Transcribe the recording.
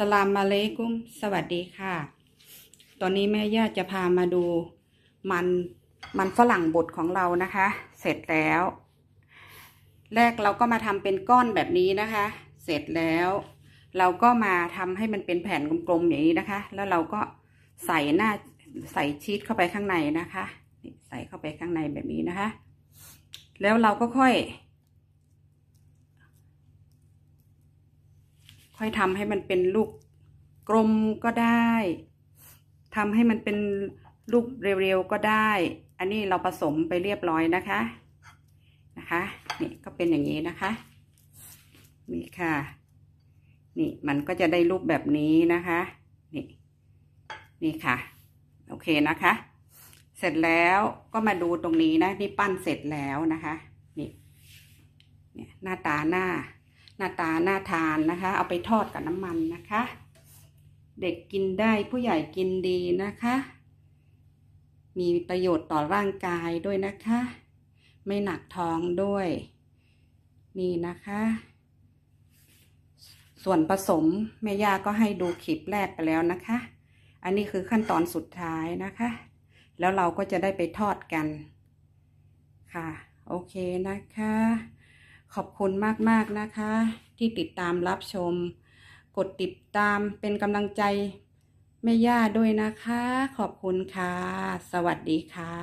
สลามมาเลกุม สวัสดีค่ะ ตอนนี้แม่ย่าจะพามาดูมันมันฝรั่งบดของเรานะคะ เสร็จแล้ว แรกเราก็มาทำเป็นก้อนแบบนี้นะคะ เสร็จแล้ว เราก็มาทำให้มันเป็นแผ่นกลมๆอย่างนี้นะคะ แล้วเราก็ใส่หน้าใส่ชีสเข้าไปข้างในนะคะ ใส่เข้าไปข้างในแบบนี้นะคะ แล้วเราก็ค่อยค่อยทำให้มันเป็นลูกกลมก็ได้ ทำให้มันเป็นลูกเร็วๆก็ได้ อันนี้เราผสมไปเรียบร้อยนะคะ นะคะ นี่ก็เป็นอย่างนี้นะคะ นี่ค่ะ นี่มันก็จะได้รูปแบบนี้นะคะ นี่ นี่ค่ะ โอเคนะคะ เสร็จแล้วก็มาดูตรงนี้นะ นี่ปั้นเสร็จแล้วนะคะ นี่เนี่ยหน้าตาหน้าหน้าตา หน้าทานนะคะ เอาไปทอดกับน้ำมันนะคะ เด็กกินได้ผู้ใหญ่กินดีนะคะ มีประโยชน์ต่อร่างกายด้วยนะคะ ไม่หนักท้องด้วย นี่นะคะ ส่วนผสม แม่ย่าก็ให้ดูคลิปแรกไปแล้วนะคะ อันนี้คือขั้นตอนสุดท้ายนะคะ แล้วเราก็จะได้ไปทอดกันค่ะ โอเคนะคะขอบคุณมาก ๆ นะคะ ที่ติดตามรับชม กดติดตามเป็นกำลังใจแม่ย่าด้วยนะคะ ขอบคุณค่ะ สวัสดีค่ะ